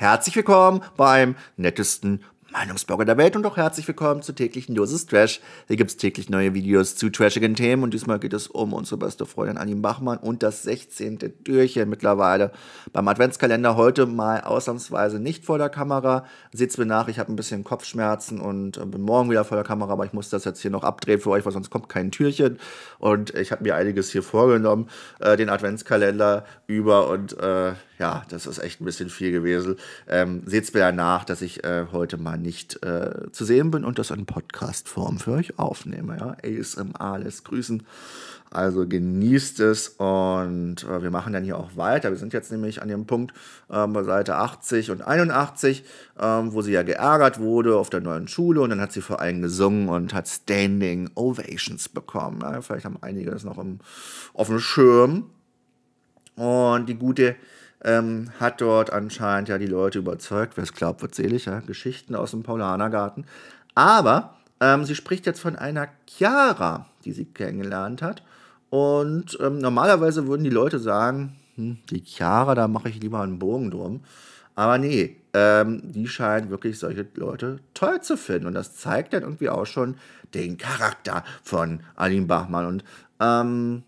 Herzlich willkommen beim nettesten Meinungsbürger der Welt und auch herzlich willkommen zur täglichen Dosis Trash. Hier gibt es täglich neue Videos zu trashigen Themen und diesmal geht es um unsere beste Freundin Annie Bachmann und das 16. Türchen mittlerweile. Beim Adventskalender heute mal ausnahmsweise nicht vor der Kamera. Seht's mir nach, ich habe ein bisschen Kopfschmerzen und äh, bin morgen wieder vor der Kamera, aber ich muss das jetzt hier noch abdrehen für euch, weil sonst kommt kein Türchen. Und ich habe mir einiges hier vorgenommen, äh, den Adventskalender über und äh, ja, das ist echt ein bisschen viel gewesen. Ähm, seht's mir danach, dass ich äh, heute mal nicht nicht äh, zu sehen bin und das in Podcast-Form für euch aufnehme. Ja? ASMR lässt grüßen. Also genießt es und äh, wir machen dann hier auch weiter. Wir sind jetzt nämlich an dem Punkt ähm, bei Seite 80 und 81, ähm, wo sie ja geärgert wurde auf der neuen Schule und dann hat sie vor allem gesungen und hat Standing Ovations bekommen. Ja? Vielleicht haben einige das noch im, auf dem Schirm. Und die gute ähm, hat dort anscheinend ja die Leute überzeugt, wer es glaubt, wird selig, ja? Geschichten aus dem Paulanergarten. Aber ähm, sie spricht jetzt von einer Chiara, die sie kennengelernt hat. Und ähm, normalerweise würden die Leute sagen, hm, die Chiara, da mache ich lieber einen Bogen drum. Aber nee, ähm, die scheinen wirklich solche Leute toll zu finden. Und das zeigt dann irgendwie auch schon den Charakter von Aline Bachmann. Und ähm,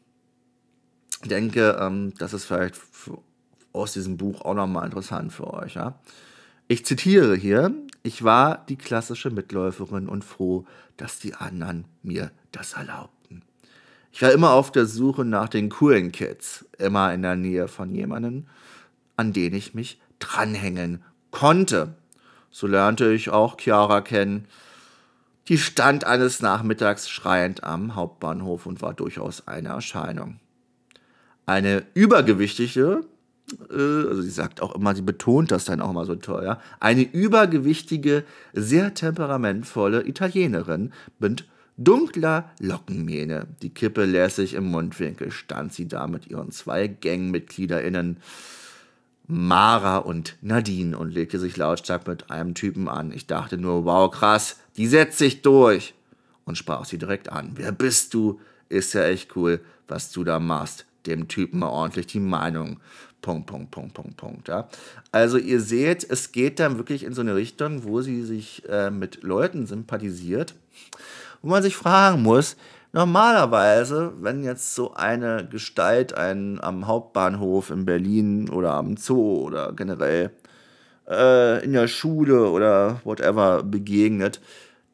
denke, ähm, das ist vielleicht aus diesem Buch auch nochmal interessant für euch. Ja? Ich zitiere hier, ich war die klassische Mitläuferin und froh, dass die anderen mir das erlaubten. Ich war immer auf der Suche nach den coolen Kids, immer in der Nähe von jemandem, an den ich mich dranhängen konnte. So lernte ich auch Chiara kennen. Die stand eines Nachmittags schreiend am Hauptbahnhof und war durchaus eine Erscheinung. Eine übergewichtige, äh, also sie sagt auch immer, sie betont das dann auch mal so teuer, eine übergewichtige, sehr temperamentvolle Italienerin mit dunkler Lockenmähne. Die Kippe lässig im Mundwinkel stand sie da mit ihren zwei Gangmitgliederinnen Mara und Nadine und legte sich lautstark mit einem Typen an. Ich dachte nur, wow, krass, die setzt sich durch und sprach sie direkt an. Wer bist du? Ist ja echt cool, was du da machst dem Typen mal ordentlich die Meinung. Punkt, Punkt, Punkt, Punkt, Punkt. Ja? Also ihr seht, es geht dann wirklich in so eine Richtung, wo sie sich äh, mit Leuten sympathisiert, wo man sich fragen muss, normalerweise, wenn jetzt so eine Gestalt einen am Hauptbahnhof in Berlin oder am Zoo oder generell äh, in der Schule oder whatever begegnet,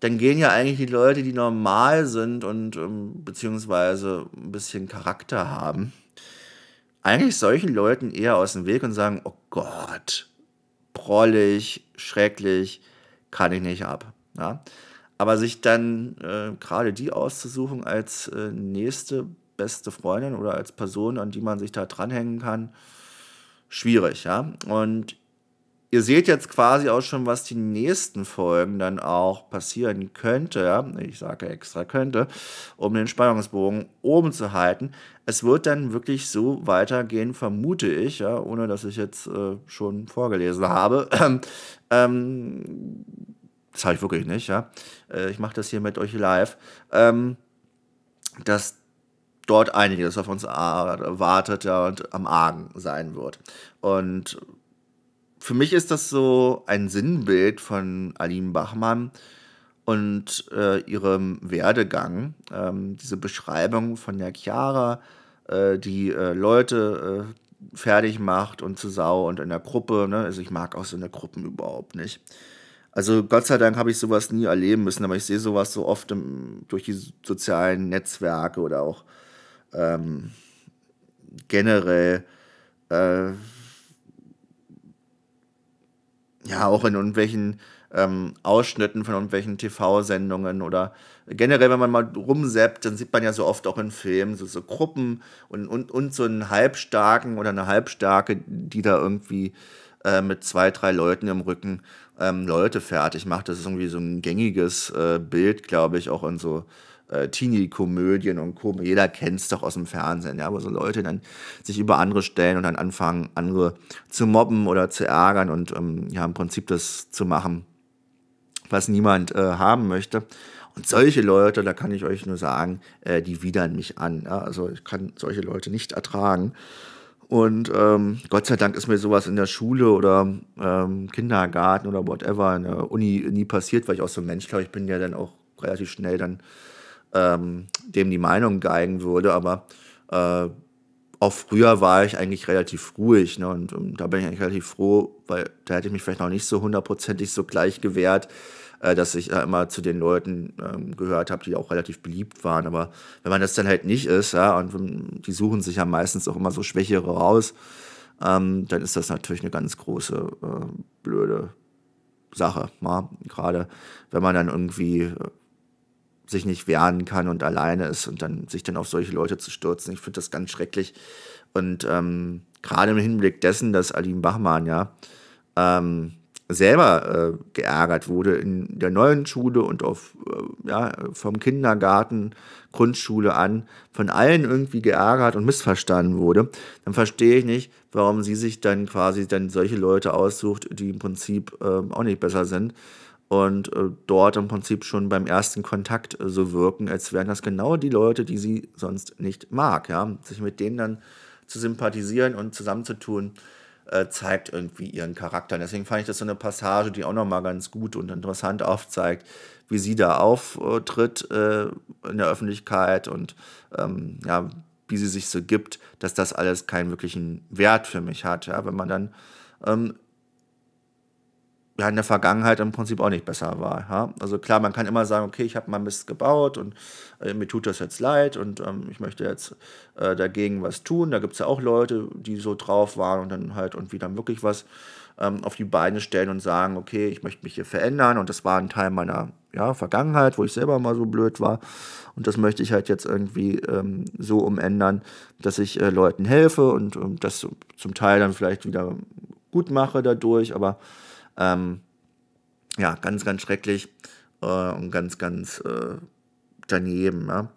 dann gehen ja eigentlich die Leute, die normal sind und ähm, beziehungsweise ein bisschen Charakter haben, eigentlich solchen Leuten eher aus dem Weg und sagen, oh Gott, prollig, schrecklich, kann ich nicht ab. Ja? Aber sich dann äh, gerade die auszusuchen als äh, nächste beste Freundin oder als Person, an die man sich da dranhängen kann, schwierig, ja. Und ihr seht jetzt quasi auch schon, was die nächsten Folgen dann auch passieren könnte. Ich sage extra könnte, um den Spannungsbogen oben zu halten. Es wird dann wirklich so weitergehen, vermute ich, ja, ohne dass ich jetzt äh, schon vorgelesen habe. ähm, das habe ich wirklich nicht, ja. Äh, ich mache das hier mit euch live. Ähm, dass dort einiges auf uns wartet ja, und am Argen sein wird. Und für mich ist das so ein Sinnbild von Aline Bachmann und äh, ihrem Werdegang. Ähm, diese Beschreibung von der Chiara, äh, die äh, Leute äh, fertig macht und zu Sau und in der Gruppe. Ne? Also ich mag auch so eine Gruppen überhaupt nicht. Also Gott sei Dank habe ich sowas nie erleben müssen, aber ich sehe sowas so oft im, durch die sozialen Netzwerke oder auch ähm, generell äh, ja, auch in irgendwelchen ähm, Ausschnitten von irgendwelchen TV-Sendungen oder generell, wenn man mal rumseppt, dann sieht man ja so oft auch in Filmen so, so Gruppen und, und, und so einen Halbstarken oder eine Halbstarke, die da irgendwie äh, mit zwei, drei Leuten im Rücken ähm, Leute fertig macht. Das ist irgendwie so ein gängiges äh, Bild, glaube ich, auch in so äh, Teenie-Komödien und Co. Jeder kennt es doch aus dem Fernsehen, ja, wo so Leute dann sich über andere stellen und dann anfangen, andere zu mobben oder zu ärgern und ähm, ja, im Prinzip das zu machen, was niemand äh, haben möchte. Und solche Leute, da kann ich euch nur sagen, äh, die widern mich an. Ja? Also ich kann solche Leute nicht ertragen. Und ähm, Gott sei Dank ist mir sowas in der Schule oder ähm, Kindergarten oder whatever, in der Uni nie passiert, weil ich auch so ein Mensch glaube, ich bin ja dann auch relativ schnell dann ähm, dem die Meinung geigen würde, aber äh, auch früher war ich eigentlich relativ ruhig ne? und, und, da bin ich eigentlich relativ froh, weil da hätte ich mich vielleicht noch nicht so hundertprozentig so gleich gewehrt, äh, dass ich äh, immer zu den Leuten ähm, gehört habe, die auch relativ beliebt waren. Aber wenn man das dann halt nicht ist, ja, und die suchen sich ja meistens auch immer so Schwächere raus, ähm, dann ist das natürlich eine ganz große äh, blöde Sache. Ne, gerade wenn man dann irgendwie äh, sich nicht wehren kann und alleine ist und dann sich dann auf solche Leute zu stürzen. Ich finde das ganz schrecklich. Und ähm, gerade im Hinblick dessen, dass Alim Bachmann ja ähm, selber äh, geärgert wurde in der neuen Schule und auf, äh, ja, vom Kindergarten, Grundschule an, von allen irgendwie geärgert und missverstanden wurde, dann verstehe ich nicht, warum sie sich dann quasi dann solche Leute aussucht, die im Prinzip äh, auch nicht besser sind und äh, dort im Prinzip schon beim ersten Kontakt äh, so wirken, als wären das genau die Leute, die sie sonst nicht mag. Ja? Sich mit denen dann zu sympathisieren und zusammenzutun, äh, zeigt irgendwie ihren Charakter. deswegen fand ich das so eine Passage, die auch nochmal ganz gut und interessant aufzeigt, wie sie da auftritt äh, in der Öffentlichkeit und ähm, ja, wie sie sich so gibt, dass das alles keinen wirklichen Wert für mich hat. Ja? Wenn man dann ähm, ja, in der Vergangenheit im Prinzip auch nicht besser war. Ja? Also klar, man kann immer sagen, okay, ich habe mal Mist gebaut und äh, mir tut das jetzt leid und ähm, ich möchte jetzt äh, dagegen was tun. Da gibt es ja auch Leute, die so drauf waren und dann halt irgendwie dann wirklich was ähm, auf die Beine stellen und sagen, okay, ich möchte mich hier verändern und das war ein Teil meiner ja, Vergangenheit, wo ich selber mal so blöd war und das möchte ich halt jetzt irgendwie ähm, so umändern, dass ich äh, Leuten helfe und, und ähm, das zum Teil dann vielleicht wieder gut mache dadurch, aber ähm, ja, ganz, ganz schrecklich äh, und ganz, ganz äh, daneben. Ja.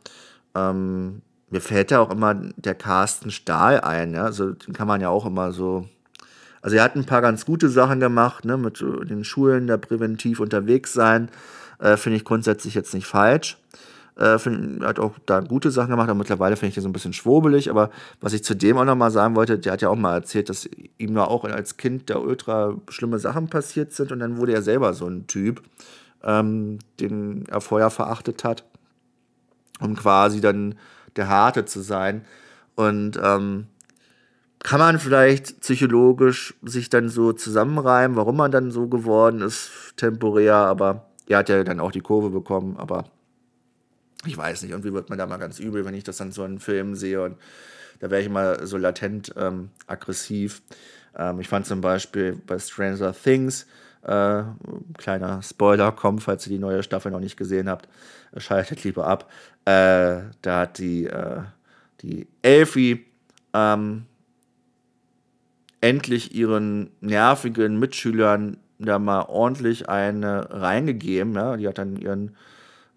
Ähm, mir fällt ja auch immer der Carsten Stahl ein. Ja. Also, den kann man ja auch immer so. Also, er hat ein paar ganz gute Sachen gemacht, ne, mit äh, den Schulen da präventiv unterwegs sein. Äh, Finde ich grundsätzlich jetzt nicht falsch. Äh, find, hat auch da gute Sachen gemacht, aber mittlerweile finde ich den so ein bisschen schwobelig. Aber was ich zudem auch nochmal sagen wollte, der hat ja auch mal erzählt, dass ihm da auch als Kind da ultra schlimme Sachen passiert sind und dann wurde er selber so ein Typ, ähm, den er vorher verachtet hat, um quasi dann der Harte zu sein. Und ähm, kann man vielleicht psychologisch sich dann so zusammenreimen, warum man dann so geworden ist, temporär, aber er hat ja dann auch die Kurve bekommen, aber ich weiß nicht, irgendwie wird mir da mal ganz übel, wenn ich das dann so in Filmen sehe und da wäre ich mal so latent ähm, aggressiv. Ähm, ich fand zum Beispiel bei Stranger Things, äh, kleiner Spoiler kommt, falls ihr die neue Staffel noch nicht gesehen habt, schaltet lieber ab. Äh, da hat die, äh, die Elfie ähm, endlich ihren nervigen Mitschülern da mal ordentlich eine reingegeben. Ja? Die hat dann ihren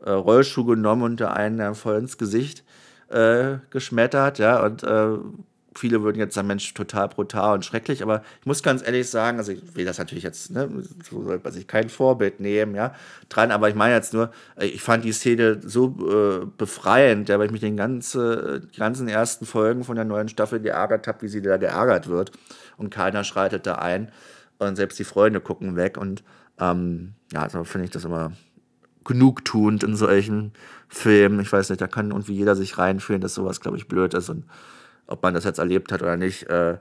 äh, Rollschuh genommen und der einen dann voll ins Gesicht äh, geschmettert. Ja, und äh, viele würden jetzt sagen, Mensch, total brutal und schrecklich, aber ich muss ganz ehrlich sagen, also ich will das natürlich jetzt, ne, so sollte man sich kein Vorbild nehmen, ja, dran, aber ich meine jetzt nur, äh, ich fand die Szene so äh, befreiend, ja, weil ich mich den ganzen, die ganzen ersten Folgen von der neuen Staffel geärgert habe, wie sie da geärgert wird und keiner schreitet da ein und selbst die Freunde gucken weg und ähm, ja, so finde ich das immer genugtuend in solchen Filmen. Ich weiß nicht, da kann irgendwie jeder sich reinfühlen, dass sowas, glaube ich, blöd ist. Und ob man das jetzt erlebt hat oder nicht, äh,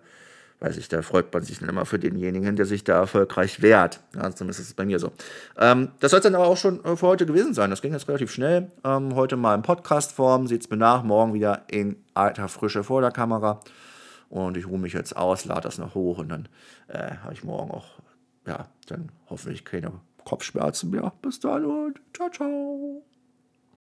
weiß ich, da freut man sich dann immer für denjenigen, der sich da erfolgreich wehrt. Ja, zumindest ist es bei mir so. Ähm, das soll es dann aber auch schon äh, für heute gewesen sein. Das ging jetzt relativ schnell. Ähm, heute mal in Podcast-Form, seht es mir nach. Morgen wieder in alter Frische vor der Kamera. Und ich ruhe mich jetzt aus, lade das noch hoch und dann äh, habe ich morgen auch, ja, dann hoffentlich keine Kopfschmerzen mehr. Bis dann und ciao, ciao.